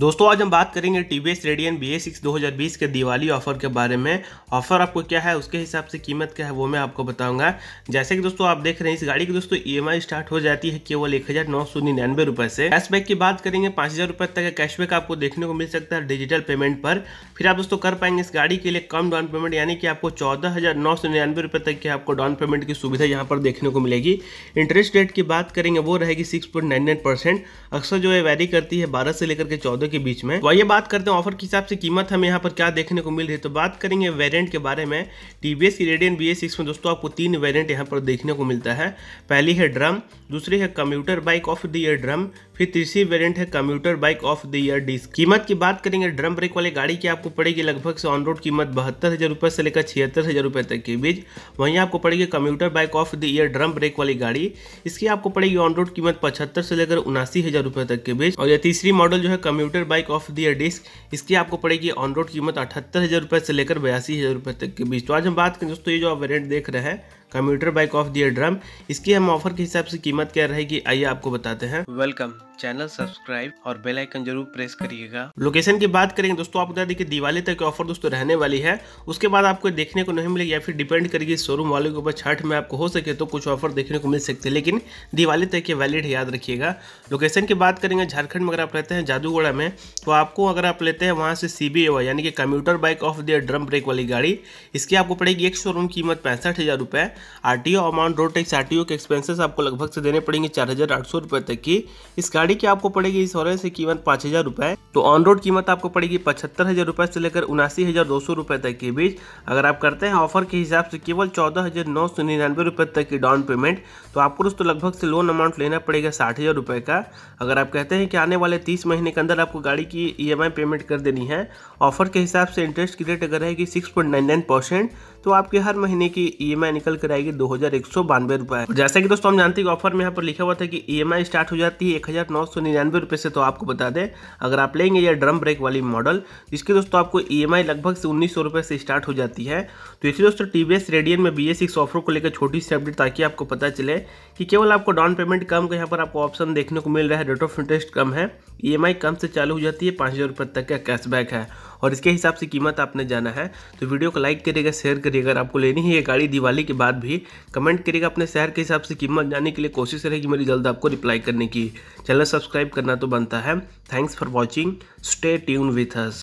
दोस्तों आज हम बात करेंगे T V S Radeon B A six दो हज़ार बीस के दिवाली ऑफर के बारे में ऑफर आपको क्या है उसके हिसाब से कीमत क्या है वो मैं आपको बताऊंगा जैसे कि दोस्तों आप देख रहे हैं इस गाड़ी की दोस्तों ईएमआई e स्टार्ट हो जाती है केवल एक हज़ार नौ सौ निन्यानवे रुपये से कैशबैक की बात करेंगे पाँच हज़ार रुपये तक का कैशबैक आपको देखने को मिल सकता है डिजिटल पेमेंट पर फिर आप दोस्तों कर पाएंगे इस गाड़ी के लिए कम डाउन पेमेंट यानी कि आपको चौदह हज़ार नौ सौ निन्यानवे रुपये तक की आपको डाउन पेमेंट की सुविधा यहाँ पर देखने को मिलेगी इंटरेस्ट रेट की बात करेंगे वो रहेगी six point nine nine percent अक्सर जो है वैरी करती है बारह से लेकर के चौदह के बीच में तो आइए बात करते हैं ऑफर के हिसाब से कीमत हमें यहाँ पर क्या देखने को मिल रही है तो बात करेंगे वेरियंट के बारे में टीवीएस की रेडियन बी में दोस्तों आपको तीन वेरियंट यहाँ पर देखने को मिलता है पहली है ड्रम दूसरी है commuter bike of the year drum फिर तीसरी वेरियंट है commuter bike of the year disc कीमत की बात करेंगे ड्रम ब्रेक वाली गाड़ी की आपको पड़ेगी लगभग से ऑन रोड कीमत बहत्तर हज़ार रुपये से लेकर छिहत्तर हज़ार रुपये तक के बीच वहीं आपको पड़ेगी commuter bike of the year drum brake वाली गाड़ी इसकी आपको पड़ेगी ऑन रोड कीमत पचहत्तर से लेकर उनासी हज़ार रुपये तक के बीच और यह तीसरी मॉडल जो है commuter spare bike of year disc इसकी आपको पड़ेगी ऑन रोड कीमत अठहत्तर हज़ार रुपये से लेकर बयासी हज़ार रुपये तक के बीच तो आज हम बात करें दोस्तों ये जो आप वेरियंट देख रहे हैं computer bike of the year drum इसकी हम ऑफर के हिसाब से कीमत क्या रहेगी आइए आपको बताते हैं वेलकम चैनल सब्सक्राइब और बेल आइकन जरूर प्रेस करिएगा लोकेशन की बात करेंगे दोस्तों आपको बता दें कि दिवाली तक ऑफर दोस्तों रहने वाली है उसके बाद आपको देखने को नहीं मिलेगी या फिर डिपेंड करेगी शोरूम वालों के ऊपर छठ में आपको हो सके तो कुछ ऑफर देखने को मिल सकते हैं लेकिन दिवाली तक ये वैलिड याद रखिएगा लोकेशन की बात करेंगे झारखंड में अगर आप रहते हैं जादूगोड़ा में तो आपको अगर आप लेते हैं वहाँ से सी बी यानी कि computer bike of the year drum brake वाली गाड़ी इसकी आपको पड़ेगी एक शोरूम कीमत पैंसठ हज़ार रुपये RTO amount road tax RTO के एक्सपेंसेस आपको लगभग से देने पड़ेंगे चार हज़ार आठ सौ रुपये तक की इस गाड़ी की आपको पड़ेगी इस इंश्योरेंस की कीमत पाँच हज़ार रुपये तो ऑन रोड कीमत आपको पड़ेगी पचहत्तर हज़ार रुपये से लेकर उनासी हज़ार दो सौ रुपये तक के बीच अगर आप करते हैं ऑफर के हिसाब से केवल चौदह हज़ार नौ सौ निन्यानवे रुपये तक की डाउन पेमेंट तो आपको दोस्तों लगभग से लोन अमाउंट लेना पड़ेगा साठ हज़ार रुपये का अगर आप कहते हैं कि आने वाले तीस महीने के अंदर आपको गाड़ी की ई e पेमेंट कर देनी है ऑफर के हिसाब से इंटरेस्ट की रेट अगर रहेगी six point nine nine percent तो आपके हर महीने की ई e निकल कर आएगी दो हजार एक सौ बानवे रुपए जैसा कि दोस्तों हम जानते हैं ऑफर में यहाँ पर लिखा हुआ था कि ई e स्टार्ट हो जाती है एक हजार नौ सौ निन्यानवे रुपए से तो आपको बता दें अगर आप लेंगे यह ड्रम ब्रेक वाली मॉडल जिसकी दोस्तों आपको ई e लगभग से उन्नीस सौ रुपए से स्टार्ट हो जाती है तो इसलिए दोस्तों टी वी रेडियन में बी एस सिक्स ऑफर को लेकर छोटी सी अपडेट ताकि आपको पता चले कि केवल आपको डाउन पेमेंट कम का यहाँ पर आपको ऑप्शन देखने को मिल रहा है रेट ऑफ इंटरेस्ट कम है ई कम से चालू हो जाती है पाँच हज़ार रुपये तक का कैशबैक है और इसके हिसाब से कीमत आपने जाना है तो वीडियो को लाइक करिएगा शेयर करिएगा अगर आपको लेनी है ये गाड़ी दिवाली के बाद भी कमेंट करिएगा अपने शहर के हिसाब से कीमत जानने के लिए कोशिश रहेगी मेरी जल्द आपको रिप्लाई करने की चैनल सब्सक्राइब करना तो बनता है thanks for watching stay tune with has